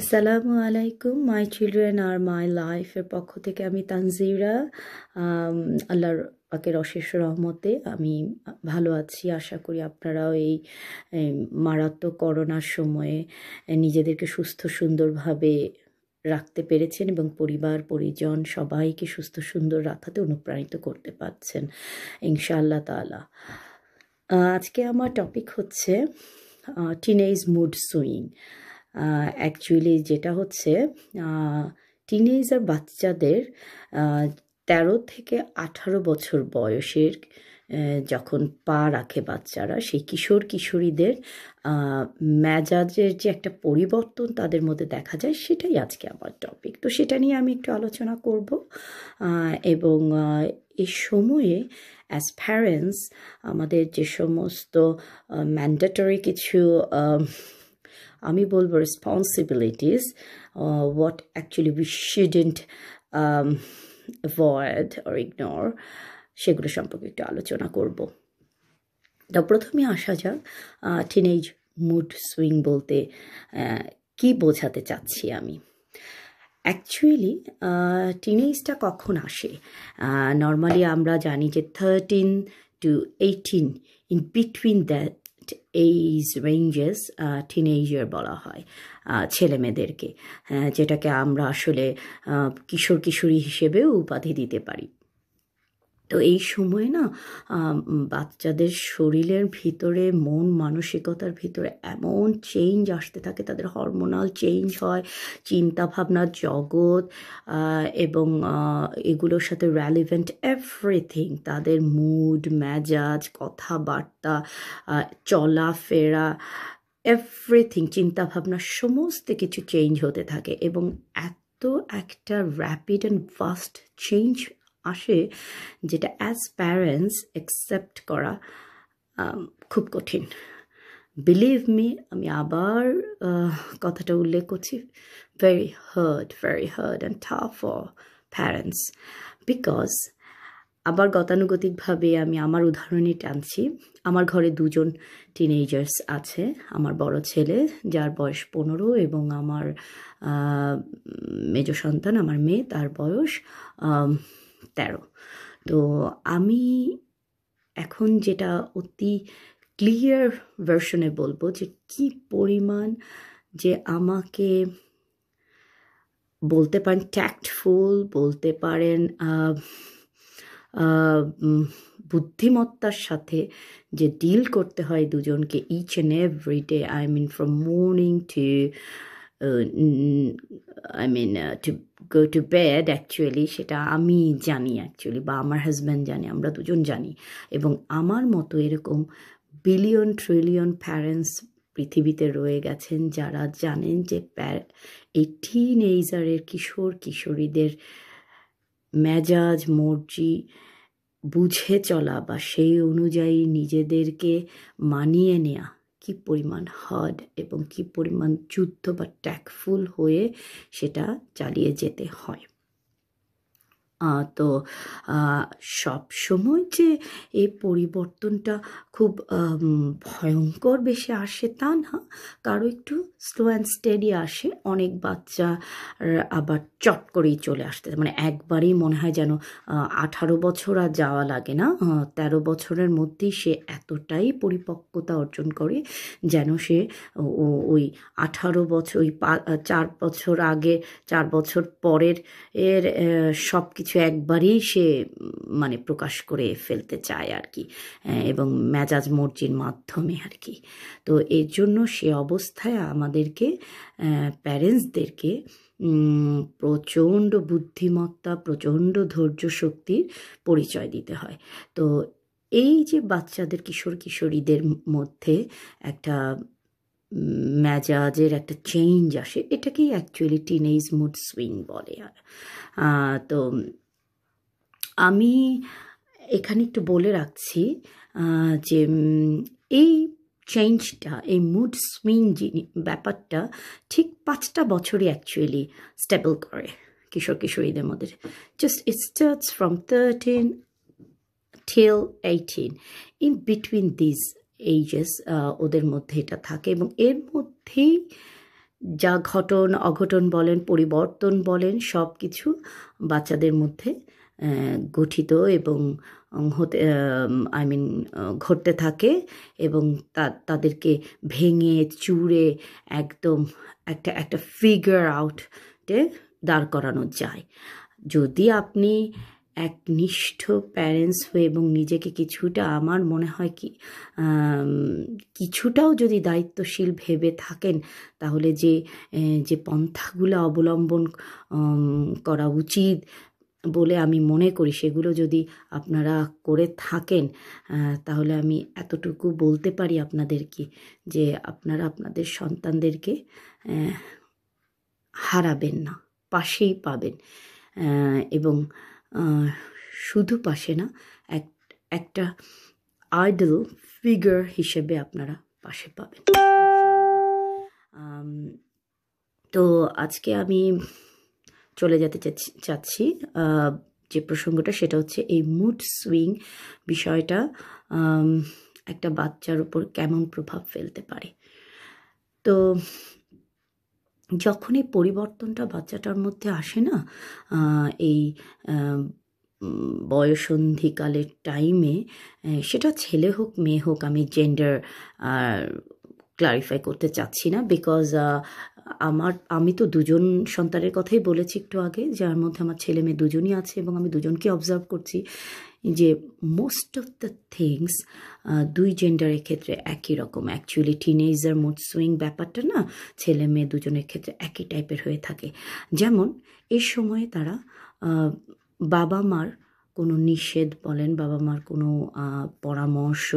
আসসালামু আলাইকুম my children are মাই লাইফের পক্ষ থেকে আমি তানজিরা আল্লাহর পাকের অশেষ রহমতে আমি ভালো আছি আশা করি আপনারাও এই মারাত্মক করোনার সময়ে নিজেদেরকে সুস্থ সুন্দরভাবে রাখতে পেরেছেন এবং পরিবার পরিজন সবাইকে সুস্থ সুন্দর রাখাতে অনুপ্রাণিত করতে পারছেন ইনশাআল্লাহ তালা আজকে আমার টপিক হচ্ছে টিনেজ মুড সুইং অ্যাকচুয়ালি যেটা হচ্ছে টিনেজার বাচ্চাদের তেরো থেকে আঠারো বছর বয়সের যখন পা রাখে বাচ্চারা সেই কিশোর কিশোরীদের মেজাজের যে একটা পরিবর্তন তাদের মধ্যে দেখা যায় সেটাই আজকে আমার টপিক তো সেটা নিয়ে আমি একটু আলোচনা করব এবং এ সময়ে অ্যাজ প্যারেন্টস আমাদের যে সমস্ত ম্যান্ডেটরি কিছু আমি বলবো responsibilities what actually we shouldn't avoid or ignore সেগুলো সম্পর্কে একটু আলোচনা করব তো প্রথমে আসা যাক টিনেজ মুড সুইং বলতে কি বোঝাতে চাচ্ছি আমি অ্যাকচুয়ালি টিনেজটা কখন আসে নর্মালি আমরা জানি যে thirteen to eighteen in between that age ranges teenager বলা হয় ছেলে মেয়েদেরকে যেটাকে আমরা আসলে কিশোর কিশোরী হিসেবেও উপাধি দিতে পারি তো এই সময় না বাচ্চাদের শরীরের ভিতরে মন মানসিকতার ভিতরে এমন চেঞ্জ আসতে থাকে তাদের হরমোনাল চেঞ্জ হয় চিন্তা ভাবনার জগৎ এবং এগুলোর সাথে র্যালিভেন্ট এভরিথিং তাদের মুড মেজাজ কথাবার্তা চলাফেরা এভরিথিং চিন্তাভাবনা সমস্ত কিছু চেঞ্জ হতে থাকে এবং এত একটা র্যাপিড অ্যান্ড ফাস্ট চেঞ্জ আসে যেটা অ্যাজ প্যারেন্টস অ্যাকসেপ্ট করা খুব কঠিন বিলিভ মি আমি আবার কথাটা উল্লেখ করছি very hard very hard and tough for parents because আবার গতানুগতিকভাবে আমি আমার উদাহরণে টানছি আমার ঘরে দুজন টিনেজার্স আছে আমার বড় ছেলে যার বয়স পনেরো এবং আমার মেজ সন্তান আমার মেয়ে তার বয়স তেরো তো আমি এখন যেটা অতি ক্লিয়ার ভার্সনে বলবো যে কি পরিমাণ যে আমাকে বলতে পারেন ট্যাক্টফুল বলতে পারেন বুদ্ধিমত্তার সাথে যে ডিল করতে হয় দুজনকে each and every day I mean from morning to I mean to go to bed actually সেটা আমি জানি অ্যাকচুয়ালি বা আমার হাজব্যান্ড জানে আমরা দুজন জানি এবং আমার মতো এরকম বিলিয়ন ট্রিলিয়ন প্যারেন্টস পৃথিবীতে রয়ে গেছেন যারা জানেন যে এই টিন এইজারের কিশোর কিশোরীদের মেজাজ মর্জি বুঝে চলা বা সেই অনুযায়ী নিজেদেরকে মানিয়ে নেওয়া কি পরিমাণ হার্ড এবং কি পরিমাণ যুদ্ধ বা ট্যাকফুল হয়ে সেটা চালিয়ে যেতে হয় তো সব সময় যে এই পরিবর্তনটা খুব ভয়ঙ্কর বেশি আসে তা না কারো একটু স্লো অ্যান্ড স্টেডি আসে অনেক বাচ্চা আবার চট করেই চলে আসতে মানে একবারেই মনে হয় যেন আঠারো বছর আর যাওয়া লাগে না তেরো বছরের মধ্যেই সে এতটাই পরিপক্কতা অর্জন করে যেন সে ওই আঠারো বছর ওই চার বছর আগে চার বছর পরের এর সব কিছু একবারেই সে মানে প্রকাশ করে ফেলতে চায় আর কি এবং মেজাজ মর্জির মাধ্যমে আর কি তো এর জন্য সে অবস্থায় আমাদেরকে প্যারেন্টসদেরকে প্রচণ্ড বুদ্ধিমত্তা প্রচণ্ড ধৈর্য শক্তির পরিচয় দিতে হয় তো এই যে বাচ্চাদের কিশোর কিশোরীদের মধ্যে একটা মেজাজের একটা চেঞ্জ আসে এটাকেই অ্যাকচুয়ালি টিনেজ মুড সুইং বলে আর তো আমি এখানে একটু বলে রাখছি যে এই চেঞ্জটা এই মুড সুইং ব্যাপারটা ঠিক পাঁচটা বছরই অ্যাকচুয়ালি স্টেবল করে কিশোর কিশোরীদের মধ্যে just it starts from thirteen till eighteen in between these ages ওদের মধ্যে এটা থাকে এবং এর মধ্যেই যা ঘটন অঘটন বলেন পরিবর্তন বলেন সব কিছু বাচ্চাদের মধ্যে গঠিত এবং হতে আই মিন ঘটতে থাকে এবং তাদেরকে ভেঙে চুড়ে একদম একটা একটা ফিগার আউটে দাঁড় করানো যায় যদি আপনি এক নিষ্ঠ প্যারেন্টস হয়ে এবং নিজেকে কিছুটা আমার মনে হয় কি কিছুটাও যদি দায়িত্বশীল ভেবে থাকেন তাহলে যে যে পন্থাগুলো অবলম্বন করা উচিত বলে আমি মনে করি সেগুলো যদি আপনারা করে থাকেন তাহলে আমি এতটুকু বলতে পারি আপনাদেরকে যে আপনারা আপনাদের সন্তানদেরকে হারাবেন না পাশেই পাবেন এবং শুধু পাশে না এক একটা আইডল ফিগার হিসেবে আপনারা পাশে পাবেন তো আজকে আমি চলে যেতে চাচ্ছি যে প্রসঙ্গটা সেটা হচ্ছে এই মুড সুইং বিষয়টা একটা বাচ্চার উপর কেমন প্রভাব ফেলতে পারে তো যখন এই পরিবর্তনটা বাচ্চাটার মধ্যে আসে না এই বয়সন্ধিকালের টাইমে সেটা ছেলে হোক মেয়ে হোক আমি জেন্ডার ক্লারিফাই করতে চাচ্ছি না বিকজ আমার আমি তো দুজন সন্তানের কথাই বলেছি একটু আগে যার মধ্যে আমার ছেলে মেয়ে দুজনই আছে এবং আমি দুজনকে অবজার্ভ করছি যে মোস্ট অফ দ্য থিংস দুই জেন্ডারের ক্ষেত্রে একই রকম অ্যাকচুয়ালি টিনেজার মুড সুইং ব্যাপারটা না ছেলে মেয়ে দুজনের ক্ষেত্রে একই টাইপের হয়ে থাকে যেমন এই সময়ে তারা বাবা মার কোনো নিষেধ বলেন বাবা মার কোনো পরামর্শ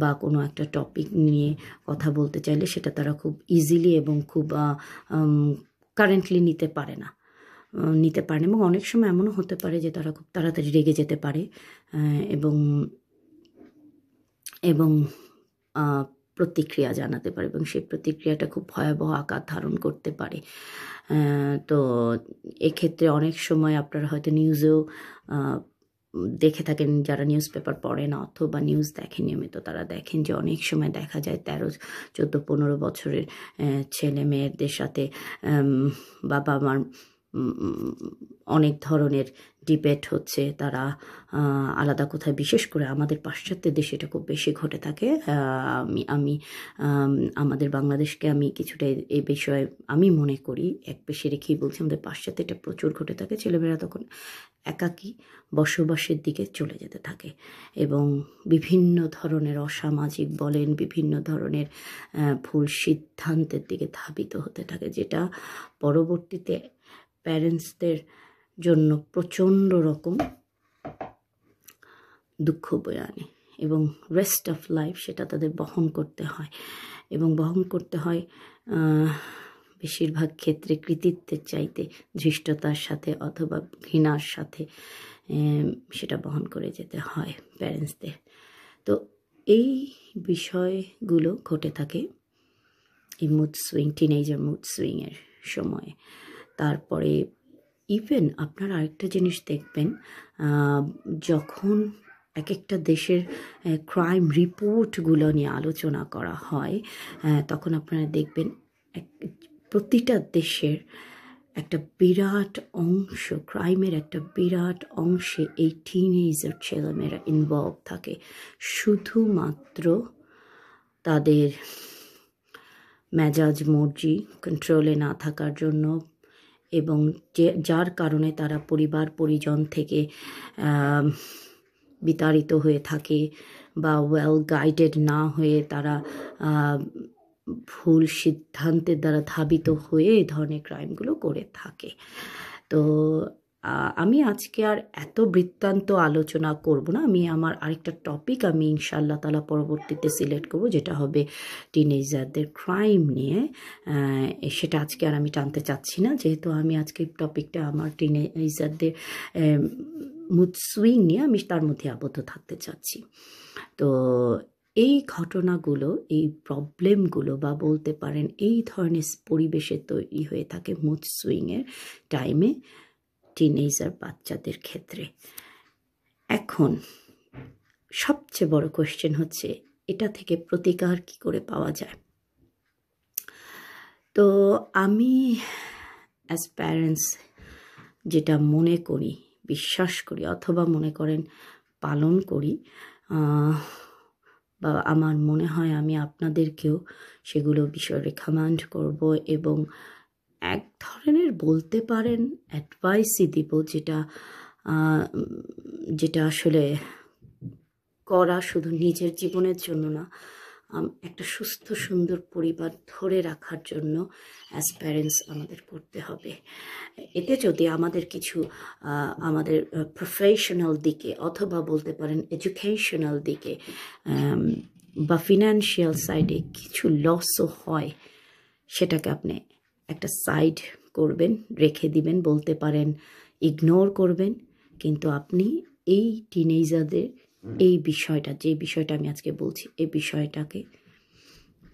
বা কোনো একটা টপিক নিয়ে কথা বলতে চাইলে সেটা তারা খুব ইজিলি এবং খুব কারেন্টলি নিতে পারে না নিতে পারে এবং অনেক সময় এমনও হতে পারে যে তারা খুব তাড়াতাড়ি রেগে যেতে পারে এবং এবং প্রতিক্রিয়া জানাতে পারে এবং সেই প্রতিক্রিয়াটা খুব ভয়াবহ আকার ধারণ করতে পারে তো এক্ষেত্রে অনেক সময় আপনারা হয়তো নিউজেও দেখে থাকেন যারা নিউজ পেপার পড়েন অথবা নিউজ দেখেন নিয়মিত তারা দেখেন যে অনেক সময় দেখা যায় তেরো চোদ্দো পনেরো বছরের ছেলে মেয়েদের সাথে বাবা মার অনেক ধরনের ডিবেট হচ্ছে তারা আলাদা কোথায় বিশেষ করে আমাদের পাশ্চাত্যের দেশে এটা খুব বেশি ঘটে থাকে আমি আমি আমাদের বাংলাদেশকে আমি কিছুটা এই বিষয়ে আমি মনে করি এক পেশে রেখেই বলছি আমাদের পাশ্চাত্যে এটা প্রচুর ঘটে থাকে ছেলেমেয়েরা তখন একাকী বসবাসের দিকে চলে যেতে থাকে এবং বিভিন্ন ধরনের অসামাজিক বলেন বিভিন্ন ধরনের ভুল সিদ্ধান্তের দিকে ধাবিত হতে থাকে যেটা পরবর্তীতে প্যারেন্টসদের জন্য প্রচণ্ড রকম দুঃখ বয়ে আনে এবং রেস্ট অফ লাইফ সেটা তাদের বহন করতে হয় এবং বহন করতে হয় বেশিরভাগ ক্ষেত্রে কৃতিত্বের চাইতে ধৃষ্টতার সাথে অথবা ঘৃণার সাথে সেটা বহন করে যেতে হয় প্যারেন্টসদের তো এই বিষয়গুলো ঘটে থাকে এই মুড সুইং টিনেজার মুড সুইংয়ের সময়ে তারপরে ইভেন আপনার আরেকটা জিনিস দেখবেন যখন এক একটা দেশের ক্রাইম রিপোর্টগুলো নিয়ে আলোচনা করা হয় তখন আপনারা দেখবেন এক প্রতিটা দেশের একটা বিরাট অংশ ক্রাইমের একটা বিরাট অংশে এই টিনেজার ছেলেমেয়েরা ইনভলভ থাকে শুধুমাত্র তাদের মেজাজ মর্জি কন্ট্রোলে না থাকার জন্য এবং যে যার কারণে তারা পরিবার পরিজন থেকে বিতাড়িত হয়ে থাকে বা ওয়েল গাইডেড না হয়ে তারা ভুল সিদ্ধান্তের দ্বারা ধাবিত হয়ে এই ধরনের ক্রাইমগুলো করে থাকে তো আমি আজকে আর এত বৃত্তান্ত আলোচনা করব না আমি আমার আরেকটা টপিক আমি ইনশাল্লাহ তালা পরবর্তীতে সিলেক্ট করব যেটা হবে টিনেজারদের ক্রাইম নিয়ে সেটা আজকে আর আমি টানতে চাচ্ছি না যেহেতু আমি আজকে টপিকটা আমার টিনেজারদের মুড সুইং নিয়ে আমি তার মধ্যে আবদ্ধ থাকতে চাচ্ছি তো এই ঘটনাগুলো এই প্রবলেমগুলো বা বলতে পারেন এই ধরনের পরিবেশে তৈরি হয়ে থাকে মুড সুইংয়ের টাইমে টিনেজার বাচ্চাদের ক্ষেত্রে এখন সবচেয়ে বড় কোয়েশ্চেন হচ্ছে এটা থেকে প্রতিকার কি করে পাওয়া যায় তো আমি অ্যাজ প্যারেন্টস যেটা মনে করি বিশ্বাস করি অথবা মনে করেন পালন করি বা আমার মনে হয় আমি আপনাদেরকেও সেগুলো বিষয় রেখামান্ড করব এবং এক ধরনের বলতে পারেন অ্যাডভাইসই দিব যেটা যেটা আসলে করা শুধু নিজের জীবনের জন্য না একটা সুস্থ সুন্দর পরিবার ধরে রাখার জন্য অ্যাজ প্যারেন্টস আমাদের করতে হবে এতে যদি আমাদের কিছু আমাদের প্রফেশনাল দিকে অথবা বলতে পারেন এডুকেশনাল দিকে বা ফিনান্সিয়াল সাইডে কিছু লসও হয় সেটাকে আপনি একটা সাইড করবেন রেখে দিবেন বলতে পারেন ইগনোর করবেন কিন্তু আপনি এই টিনেজারদের এই বিষয়টা যে বিষয়টা আমি আজকে বলছি এই বিষয়টাকে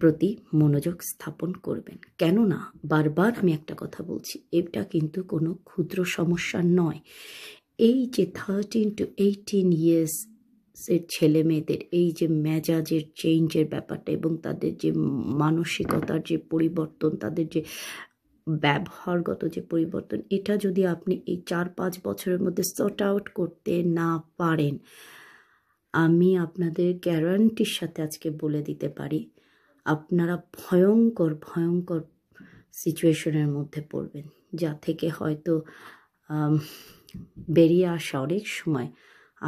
প্রতি মনোযোগ স্থাপন করবেন কেননা বারবার আমি একটা কথা বলছি এটা কিন্তু কোনো ক্ষুদ্র সমস্যা নয় এই যে থার্টিন টু এইটিন ইয়ার্স সে ছেলে মেয়েদের এই যে মেজাজের চেঞ্জের ব্যাপারটা এবং তাদের যে মানসিকতার যে পরিবর্তন তাদের যে ব্যবহারগত যে পরিবর্তন এটা যদি আপনি এই চার পাঁচ বছরের মধ্যে শর্ট আউট করতে না পারেন আমি আপনাদের গ্যারান্টির সাথে আজকে বলে দিতে পারি আপনারা ভয়ঙ্কর ভয়ঙ্কর সিচুয়েশনের মধ্যে পড়বেন যা থেকে হয়তো বেরিয়ে আসা অনেক সময়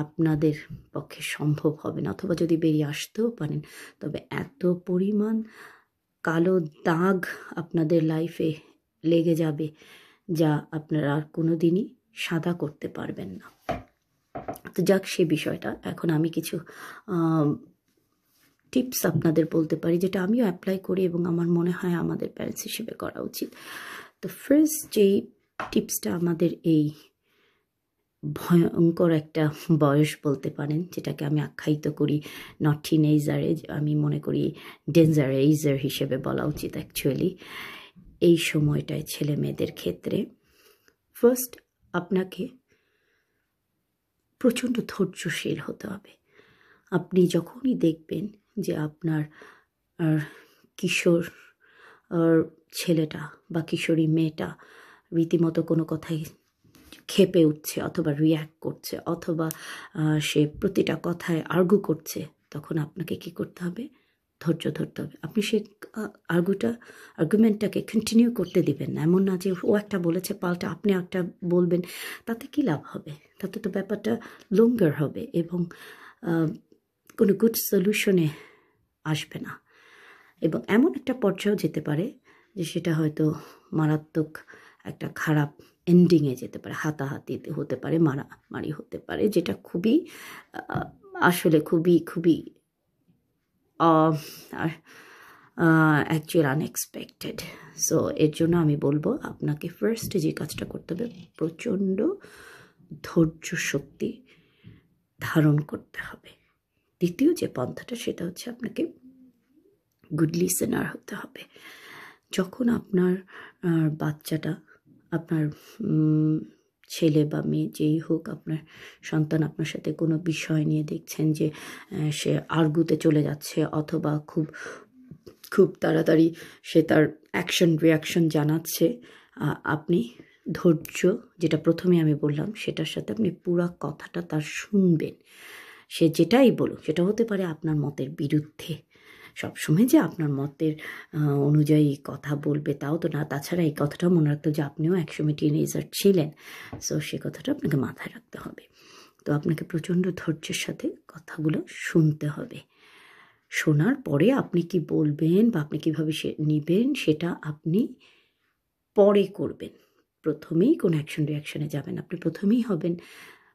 আপনাদের পক্ষে সম্ভব হবে না অথবা যদি বেরিয়ে আসতেও পারেন তবে এত পরিমাণ কালো দাগ আপনাদের লাইফে লেগে যাবে যা আপনারা আর কোনো দিনই সাদা করতে পারবেন না তো যাক সে বিষয়টা এখন আমি কিছু টিপস আপনাদের বলতে পারি যেটা আমিও অ্যাপ্লাই করি এবং আমার মনে হয় আমাদের প্যারেন্টস হিসেবে করা উচিত তো ফার্স্ট যেই টিপসটা আমাদের এই ভয়ঙ্কর একটা বয়স বলতে পারেন যেটাকে আমি আখ্যায়িত করি নটিন এইজার এজ আমি মনে করি ডেঞ্জার এইজার হিসেবে বলা উচিত অ্যাকচুয়ালি এই সময়টায় ছেলে মেয়েদের ক্ষেত্রে ফার্স্ট আপনাকে প্রচণ্ড ধৈর্যশীল হতে হবে আপনি যখনই দেখবেন যে আপনার কিশোর ছেলেটা বা কিশোরী মেয়েটা রীতিমতো কোনো কথাই খেপে উঠছে অথবা রিয়্যাক্ট করছে অথবা সে প্রতিটা কথায় আর্গু করছে তখন আপনাকে কি করতে হবে ধৈর্য ধরতে হবে আপনি সে আর্গুটা আর্গুমেন্টটাকে কন্টিনিউ করতে দিবেন না এমন না যে ও একটা বলেছে পাল্টা আপনি একটা বলবেন তাতে কি লাভ হবে তাতে তো ব্যাপারটা লঙ্গার হবে এবং কোনো গুড সলিউশনে আসবে না এবং এমন একটা পর্যায়েও যেতে পারে যে সেটা হয়তো মারাত্মক একটা খারাপ এন্ডিংয়ে যেতে পারে হাতাহাতি হতে পারে মারামারি হতে পারে যেটা খুবই আসলে খুবই খুবই আর অ্যাকচুয়াল আনএক্সপেক্টেড সো এর জন্য আমি বলবো আপনাকে ফার্স্ট যে কাজটা করতে হবে প্রচণ্ড ধৈর্য শক্তি ধারণ করতে হবে দ্বিতীয় যে পন্থাটা সেটা হচ্ছে আপনাকে গুড লিসেনার হতে হবে যখন আপনার বাচ্চাটা আপনার ছেলে বা মেয়ে যেই হোক আপনার সন্তান আপনার সাথে কোনো বিষয় নিয়ে দেখছেন যে সে আর্গুতে চলে যাচ্ছে অথবা খুব খুব তাড়াতাড়ি সে তার অ্যাকশন রিয়াকশন জানাচ্ছে আপনি ধৈর্য যেটা প্রথমে আমি বললাম সেটার সাথে আপনি পুরা কথাটা তার শুনবেন সে যেটাই বলুক সেটা হতে পারে আপনার মতের বিরুদ্ধে সবসময় যে আপনার মতের অনুযায়ী কথা বলবে তাও তো না তাছাড়া এই কথাটা মনে রাখতে যে আপনিও একসময় টিনেজার ছিলেন সো সে কথাটা আপনাকে মাথায় রাখতে হবে তো আপনাকে প্রচণ্ড ধৈর্যের সাথে কথাগুলো শুনতে হবে শোনার পরে আপনি কি বলবেন বা আপনি কীভাবে সে নেবেন সেটা আপনি পরে করবেন প্রথমেই কোনো অ্যাকশন রিয়াকশানে যাবেন আপনি প্রথমেই হবেন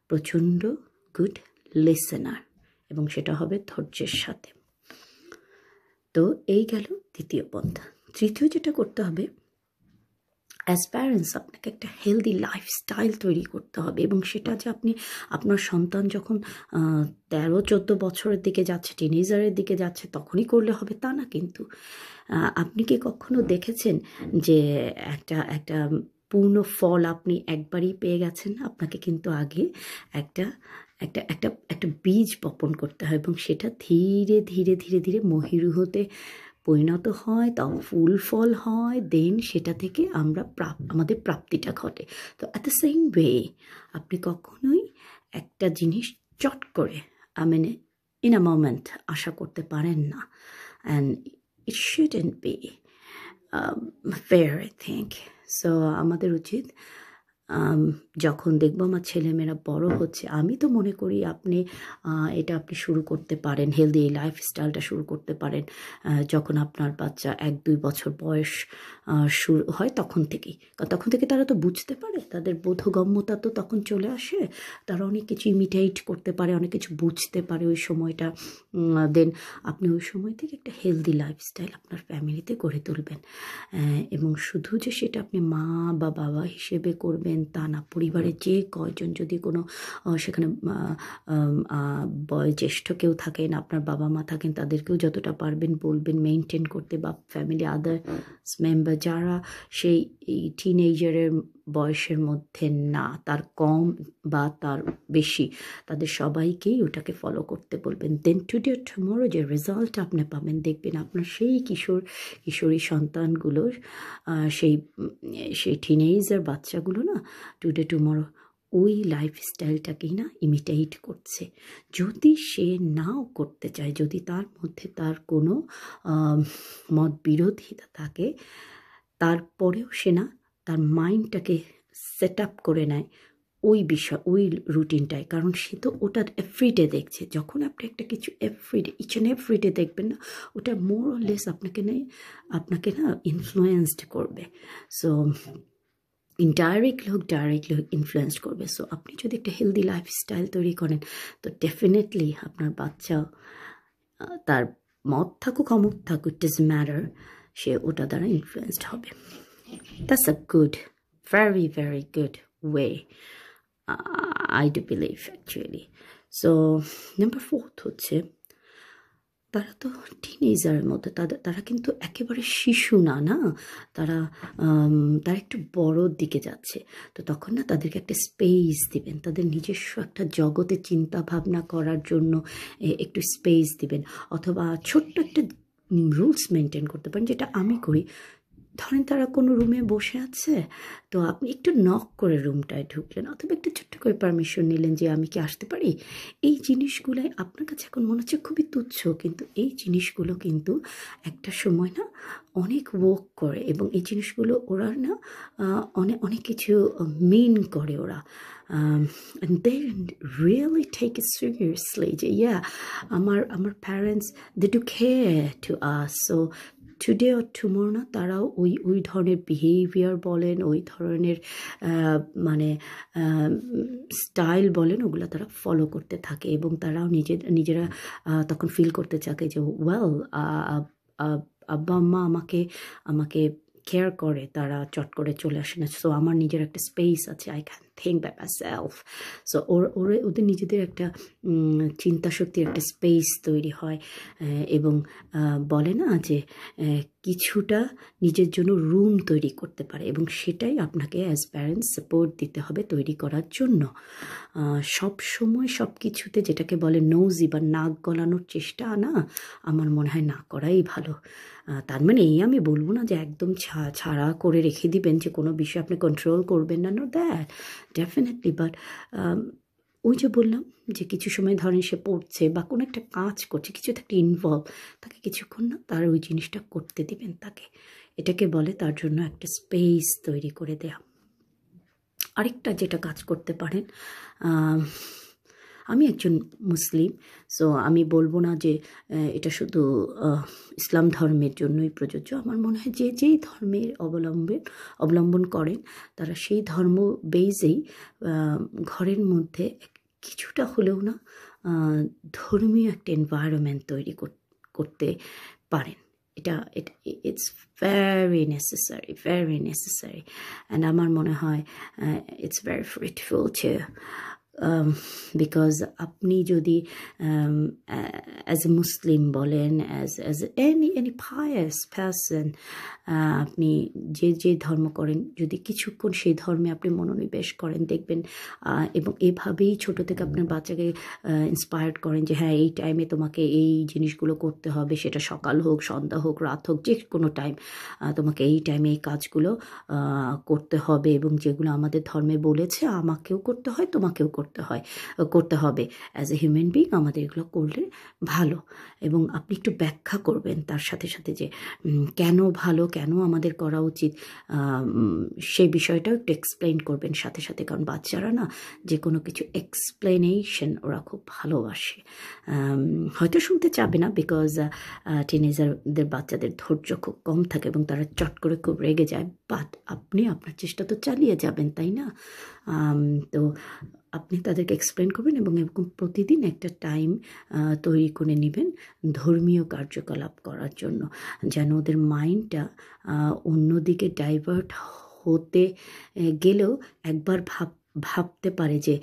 প্রচণ্ড গুড লিসেনার এবং সেটা হবে ধৈর্যের সাথে তো এই গেল দ্বিতীয় পন্থা তৃতীয় যেটা করতে হবে অ্যাজ প্যারেন্টস আপনাকে একটা হেলদি লাইফস্টাইল তৈরি করতে হবে এবং সেটা যে আপনি আপনার সন্তান যখন তেরো চোদ্দো বছরের দিকে যাচ্ছে টিনেজারের দিকে যাচ্ছে তখনই করলে হবে তা না কিন্তু আপনি কি কখনো দেখেছেন যে একটা একটা পূর্ণ ফল আপনি একবারই পেয়ে গেছেন আপনাকে কিন্তু আগে একটা একটা একটা একটা বীজ বপন করতে হয় এবং সেটা ধীরে ধীরে ধীরে ধীরে মহিরুহতে পরিণত হয় তাও ফুল ফল হয় দেন সেটা থেকে আমরা প্রাপ আমাদের প্রাপ্তিটা ঘটে তো অ্যাট দ্য সেম ওয়ে আপনি কখনোই একটা জিনিস চট করে I mean in a moment আশা করতে পারেন না and it end be fair I think so uh, আমাদের উচিত যখন দেখব আমার ছেলেমেয়েরা বড় হচ্ছে আমি তো মনে করি আপনি এটা আপনি শুরু করতে পারেন হেলদি লাইফস্টাইলটা শুরু করতে পারেন যখন আপনার বাচ্চা এক দুই বছর বয়স শুরু হয় তখন থেকেই কারণ তখন থেকে তারা তো বুঝতে পারে তাদের বোধগম্যতা তো তখন চলে আসে তারা অনেক কিছু ইমিটাইট করতে পারে অনেক কিছু বুঝতে পারে ওই সময়টা দেন আপনি ওই সময় থেকে একটা হেলদি লাইফস্টাইল আপনার ফ্যামিলিতে গড়ে তুলবেন এবং শুধু যে সেটা আপনি মা বা বাবা হিসেবে করবেন থাকেন তা না পরিবারের যে কয়জন যদি কোনো সেখানে বয়োজ্যেষ্ঠ কেউ থাকেন আপনার বাবা মা থাকেন তাদেরকেও যতটা পারবেন বলবেন মেনটেন করতে বা ফ্যামিলি আদার্স মেম্বার যারা সেই টিন এইজারের বয়সের মধ্যে না তার কম বা তার বেশি তাদের সবাইকেই ওটাকে ফলো করতে বলবেন দেন টুডে টুমোরো যে রেজাল্ট আপনি পাবেন দেখবেন আপনার সেই কিশোর কিশোরী সন্তানগুলোর সেই সেই টিনেজার বাচ্চাগুলো না টুডে টুমোরো ওই লাইফস্টাইলটাকেই না ইমিটেট করছে যদি সে নাও করতে চায় যদি তার মধ্যে তার কোনো মত বিরোধিতা থাকে তারপরেও সে না তার মাইন্ডটাকে সেট আপ করে নেয় ওই বিষয় ওই রুটিনটায় কারণ সে তো ওটা এভরিডে দেখছে যখন আপনি একটা কিছু এভরিডে ইচ অ্যান্ড এভরিডে দেখবেন না ওটা মোর লেস আপনাকে না আপনাকে না ইনফ্লুয়েসড করবে সো ইনডাইরেক্টলি হোক ডাইরেক্টলি হোক ইনফ্লুয়েসড করবে সো আপনি যদি একটা হেলদি লাইফস্টাইল তৈরি করেন তো ডেফিনেটলি আপনার বাচ্চা তার মত থাকুক অমুক থাকুক ইট ইজ ম্যাটার সে ওটা দ্বারা ইনফ্লুয়েসড হবে That's a good, very, very good way. Uh, I do believe actually. So number four হচ্ছে তারা তো টিনেজারের মধ্যে তাদের তারা কিন্তু একেবারে শিশু না না তারা তারা একটু বড়োর দিকে যাচ্ছে তো তখন না তাদেরকে একটা স্পেস দিবেন তাদের নিজস্ব একটা জগতে চিন্তা ভাবনা করার জন্য একটু স্পেস দিবেন অথবা ছোট্ট একটা রুলস মেনটেন করতে পারেন যেটা আমি করি ধরেন তারা কোনো রুমে বসে আছে তো আপনি একটু নক করে রুমটায় ঢুকলেন অথবা একটু ছোট্ট করে পারমিশন নিলেন যে আমি কি আসতে পারি এই জিনিসগুলাই আপনার কাছে এখন মনে হচ্ছে খুবই তুচ্ছ কিন্তু এই জিনিসগুলো কিন্তু একটা সময় না অনেক ওয়ার্ক করে এবং এই জিনিসগুলো ওরা না অনেক অনেক কিছু মিন করে ওরা they really take it seriously যে ইয়া আমার আমার প্যারেন্টস দে টু খেয়ে to us so today or tomorrow না তারাও ওই ওই ধরনের বিহেভিয়ার বলেন ওই ধরনের মানে স্টাইল বলেন ওগুলো তারা ফলো করতে থাকে এবং তারাও নিজের নিজেরা তখন ফিল করতে থাকে যে ওয়েল আব্বা আম্মা আমাকে আমাকে কেয়ার করে তারা চট করে চলে আসে না সো আমার নিজের একটা স্পেস আছে I can think by myself so ওর ওর ওদের নিজেদের একটা চিন্তা একটা স্পেস তৈরি হয় এবং বলে না যে কিছুটা নিজের জন্য রুম তৈরি করতে পারে এবং সেটাই আপনাকে অ্যাজ প্যারেন্টস সাপোর্ট দিতে হবে তৈরি করার জন্য সব সময় সব কিছুতে যেটাকে বলে নৌজি বা নাক গলানোর চেষ্টা না আমার মনে হয় না করাই ভালো তার মানে এই আমি বলবো না যে একদম ছাড়া করে রেখে দিবেন যে কোনো বিষয় আপনি কন্ট্রোল করবেন না নো দ্যাট ডেফিনেটলি বাট ওই যে বললাম যে কিছু সময় ধরেন সে পড়ছে বা কোনো একটা কাজ করছে কিছু একটা ইনভলভ তাকে কিছুক্ষণ না তার ওই জিনিসটা করতে দিবেন তাকে এটাকে বলে তার জন্য একটা স্পেস তৈরি করে দেয়া আরেকটা যেটা কাজ করতে পারেন আমি একজন মুসলিম সো আমি বলবো না যে এটা শুধু ইসলাম ধর্মের জন্যই প্রযোজ্য আমার মনে হয় যে যেই ধর্মের অবলম্বন অবলম্বন করেন তারা সেই ধর্ম বেজেই ঘরের মধ্যে কিছুটা হলেও না ধর্মীয় একটা এনভায়রনমেন্ট তৈরি করতে পারেন এটা এটা it's very necessary very necessary and আমার মনে হয় ইটস ভেরি ফ্রুটফুল ছে বিকজ um, আপনি যদি অ্যাজ এ মুসলিম বলেন অ্যাজ অ্যাজ এনি এনি ফায়াস ফ্যাশন আপনি যে যে ধর্ম করেন যদি কিছুক্ষণ সেই ধর্মে আপনি মনোনিবেশ করেন দেখবেন এবং এভাবেই ছোট থেকে আপনার বাচ্চাকে ইন্সপায়ার্ড করেন যে হ্যাঁ এই টাইমে তোমাকে এই জিনিসগুলো করতে হবে সেটা সকাল হোক সন্ধ্যা হোক রাত হোক যে কোনো টাইম তোমাকে এই টাইমে এই কাজগুলো করতে হবে এবং যেগুলো আমাদের ধর্মে বলেছে আমাকেও করতে হয় তোমাকেও করতে করতে হয় করতে হবে অ্যাজ এ হিউম্যান বিং আমাদের এগুলো করলে ভালো এবং আপনি একটু ব্যাখ্যা করবেন তার সাথে সাথে যে কেন ভালো কেন আমাদের করা উচিত সেই বিষয়টাও একটু এক্সপ্লেন করবেন সাথে সাথে কারণ বাচ্চারা না যে কোনো কিছু এক্সপ্লেনেশন ওরা খুব ভালোবাসে হয়তো শুনতে চাবে না বিকজ টিনেজারদের বাচ্চাদের ধৈর্য খুব কম থাকে এবং তারা চট করে খুব রেগে যায় বাট আপনি আপনার চেষ্টা তো চালিয়ে যাবেন তাই না তো আপনি তাদেরকে এক্সপ্লেন করবেন এবং এরকম প্রতিদিন একটা টাইম তৈরি করে নেবেন ধর্মীয় কার্যকলাপ করার জন্য যেন ওদের মাইন্ডটা অন্যদিকে ডাইভার্ট হতে গেলেও একবার ভাব ভাবতে পারে যে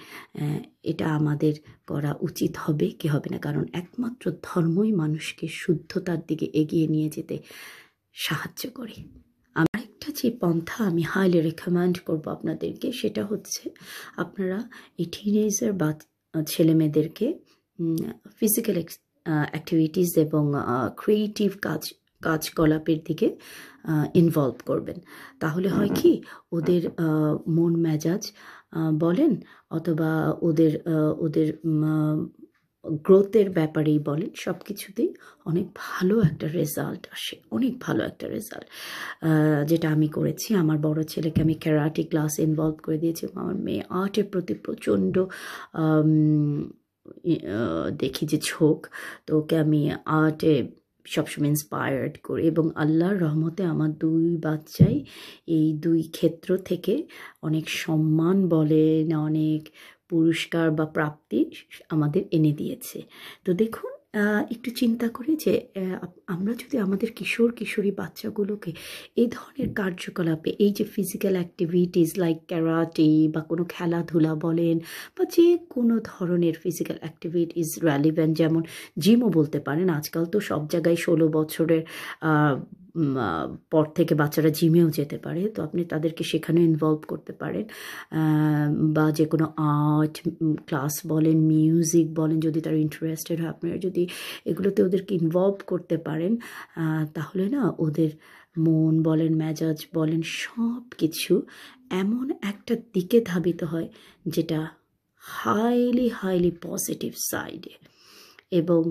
এটা আমাদের করা উচিত হবে কি হবে না কারণ একমাত্র ধর্মই মানুষকে শুদ্ধতার দিকে এগিয়ে নিয়ে যেতে সাহায্য করে যে পন্থা আমি হাইলি রেকমেন্ড করবো আপনাদেরকে সেটা হচ্ছে আপনারা এই টিনেজার বা ছেলেমেয়েদেরকে ফিজিক্যাল অ্যাক্টিভিটিস এবং ক্রিয়েটিভ কাজ কাজকলাপের দিকে ইনভলভ করবেন তাহলে হয় কি ওদের মন মেজাজ বলেন অথবা ওদের ওদের গ্রোথের ব্যাপারেই বলেন সব কিছুতেই অনেক ভালো একটা রেজাল্ট আসে অনেক ভালো একটা রেজাল্ট যেটা আমি করেছি আমার বড় ছেলেকে আমি ক্যারাটে ক্লাস ইনভলভ করে দিয়েছি আমার মেয়ে আর্টের প্রতি প্রচণ্ড দেখি যে ঝোঁক তো ওকে আমি আর্টে সবসময় ইন্সপায়ার্ড করি এবং আল্লাহর রহমতে আমার দুই বাচ্চাই এই দুই ক্ষেত্র থেকে অনেক সম্মান বলেন অনেক পুরস্কার বা প্রাপ্তি আমাদের এনে দিয়েছে তো দেখুন একটু চিন্তা করি যে আমরা যদি আমাদের কিশোর কিশোরী বাচ্চাগুলোকে এই ধরনের কার্যকলাপে এই যে ফিজিক্যাল অ্যাক্টিভিটিস লাইক ক্যারাটে বা কোনো খেলাধুলা বলেন বা যে কোনো ধরনের ফিজিক্যাল অ্যাক্টিভিটিস র্যালিভেন যেমন জিমও বলতে পারেন আজকাল তো সব জায়গায় ষোলো বছরের পর থেকে বাচ্চারা জিমেও যেতে পারে তো আপনি তাদেরকে সেখানে ইনভলভ করতে পারেন বা যে কোনো আর্ট ক্লাস বলেন মিউজিক বলেন যদি তার ইন্টারেস্টেড হয় আপনারা যদি এগুলোতে ওদেরকে ইনভলভ করতে পারেন তাহলে না ওদের মন বলেন মেজাজ বলেন সব কিছু এমন একটা দিকে ধাবিত হয় যেটা হাইলি হাইলি পজিটিভ সাইডে এবং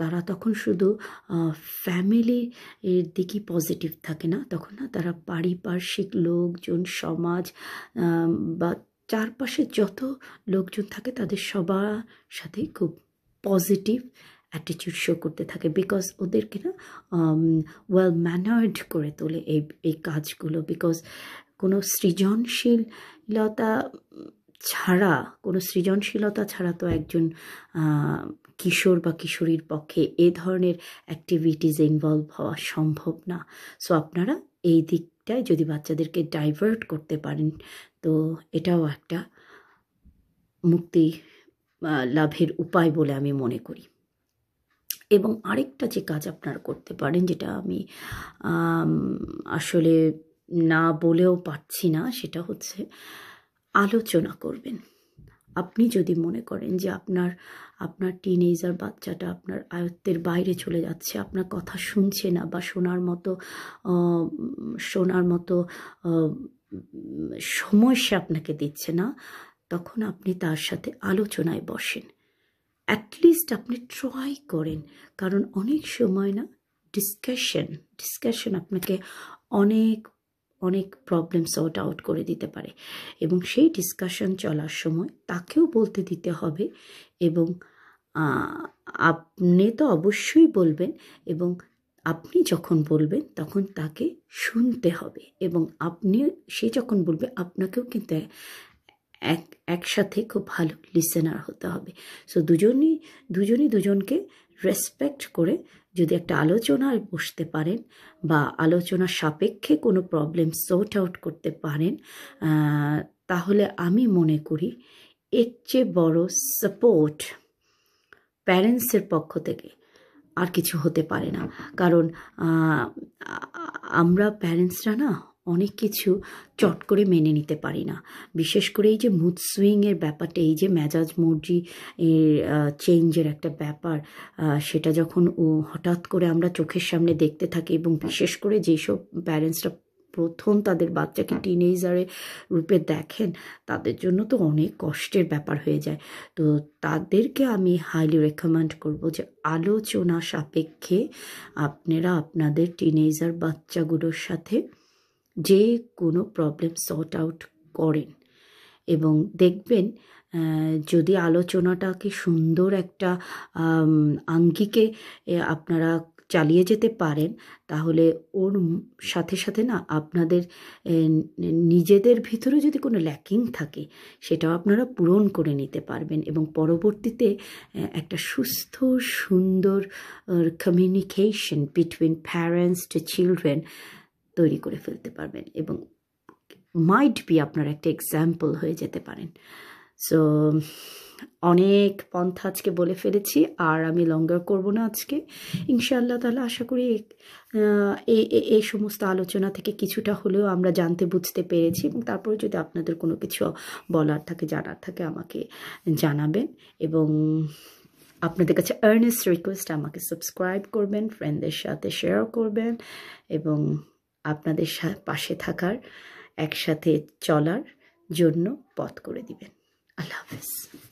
তারা তখন শুধু ফ্যামিলির দিকেই পজিটিভ থাকে না তখন না তারা পারিপার্শ্বিক লোকজন সমাজ বা চারপাশে যত লোকজন থাকে তাদের সবার সাথে খুব পজিটিভ অ্যাটিটিউড শো করতে থাকে বিকজ ওদেরকে না ওয়েল ম্যানার্ড করে তোলে এই এই কাজগুলো বিকজ কোনো সৃজনশীলতা ছাড়া কোনো সৃজনশীলতা ছাড়া তো একজন কিশোর বা কিশোরীর পক্ষে এ ধরনের অ্যাক্টিভিটিসে ইনভলভ হওয়া সম্ভব না সো আপনারা এই দিকটায় যদি বাচ্চাদেরকে ডাইভার্ট করতে পারেন তো এটাও একটা মুক্তি লাভের উপায় বলে আমি মনে করি এবং আরেকটা যে কাজ আপনারা করতে পারেন যেটা আমি আসলে না বলেও পাচ্ছি না সেটা হচ্ছে আলোচনা করবেন আপনি যদি মনে করেন যে আপনার আপনার টিনেজার বাচ্চাটা আপনার আয়ত্তের বাইরে চলে যাচ্ছে আপনার কথা শুনছে না বা শোনার মতো শোনার মতো সময় সে আপনাকে দিচ্ছে না তখন আপনি তার সাথে আলোচনায় বসেন অ্যাটলিস্ট আপনি ট্রাই করেন কারণ অনেক সময় না ডিসকাশন ডিসকাশন আপনাকে অনেক অনেক প্রবলেম সর্ট আউট করে দিতে পারে এবং সেই ডিসকাশন চলার সময় তাকেও বলতে দিতে হবে এবং আপনি তো অবশ্যই বলবেন এবং আপনি যখন বলবেন তখন তাকে শুনতে হবে এবং আপনি সে যখন বলবে আপনাকেও কিন্তু এক একসাথে খুব ভালো লিসেনার হতে হবে সো দুজনই দুজনই দুজনকে রেসপেক্ট করে যদি একটা আলোচনায় বসতে পারেন বা আলোচনা সাপেক্ষে কোনো প্রবলেম সর্ট আউট করতে পারেন তাহলে আমি মনে করি এর চেয়ে বড় সাপোর্ট প্যারেন্টসের পক্ষ থেকে আর কিছু হতে পারে না কারণ আমরা প্যারেন্টসরা না অনেক কিছু চট করে মেনে নিতে পারি না বিশেষ করে এই যে মুড সুইংয়ের ব্যাপারটা এই যে মেজাজ মর্জি এর চেঞ্জের একটা ব্যাপার সেটা যখন ও হঠাৎ করে আমরা চোখের সামনে দেখতে থাকি এবং বিশেষ করে যেসব প্যারেন্টসরা প্রথম তাদের বাচ্চাকে টিনেজারে হ্যাঁ। রূপে দেখেন তাদের জন্য তো অনেক কষ্টের ব্যাপার হয়ে যায় তো তাদেরকে আমি হাইলি রেকমেন্ড করব যে আলোচনা সাপেক্ষে আপনারা আপনাদের টিনেজার বাচ্চাগুলোর সাথে যে কোনো প্রবলেম সর্ট আউট করেন এবং দেখবেন যদি আলোচনাটাকে সুন্দর একটা আঙ্গিকে আপনারা চালিয়ে যেতে পারেন তাহলে ওর সাথে সাথে না আপনাদের নিজেদের ভিতরে যদি কোনো ল্যাকিং থাকে সেটাও আপনারা পূরণ করে নিতে পারবেন এবং পরবর্তীতে একটা সুস্থ সুন্দর communication between parents to children তৈরি করে ফেলতে পারবেন এবং মাইট বি আপনার একটা এক্সাম্পল হয়ে যেতে পারেন সো অনেক পন্থা আজকে বলে ফেলেছি আর আমি লঙ্গার করব না আজকে ইনশাআল্লাহ তাহলে আশা করি এই সমস্ত আলোচনা থেকে কিছুটা হলেও আমরা জানতে বুঝতে পেরেছি এবং তারপরে যদি আপনাদের কোনো কিছু বলার থাকে জানার থাকে আমাকে জানাবেন এবং আপনাদের কাছে আর্নেস্ট রিকোয়েস্ট আমাকে সাবস্ক্রাইব করবেন ফ্রেন্ডদের সাথে শেয়ার করবেন এবং আপনাদের পাশে থাকার একসাথে চলার জন্য পথ করে দিবেন আল্লাহ হাফেজ